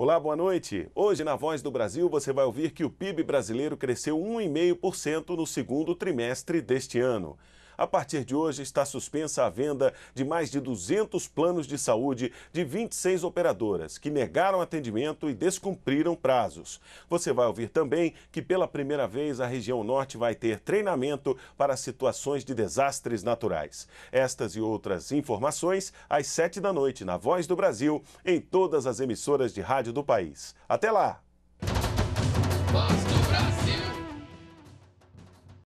Olá, boa noite. Hoje na Voz do Brasil você vai ouvir que o PIB brasileiro cresceu 1,5% no segundo trimestre deste ano a partir de hoje está suspensa a venda de mais de 200 planos de saúde de 26 operadoras que negaram atendimento e descumpriram prazos. Você vai ouvir também que pela primeira vez a região norte vai ter treinamento para situações de desastres naturais. Estas e outras informações às 7 da noite na Voz do Brasil, em todas as emissoras de rádio do país. Até lá!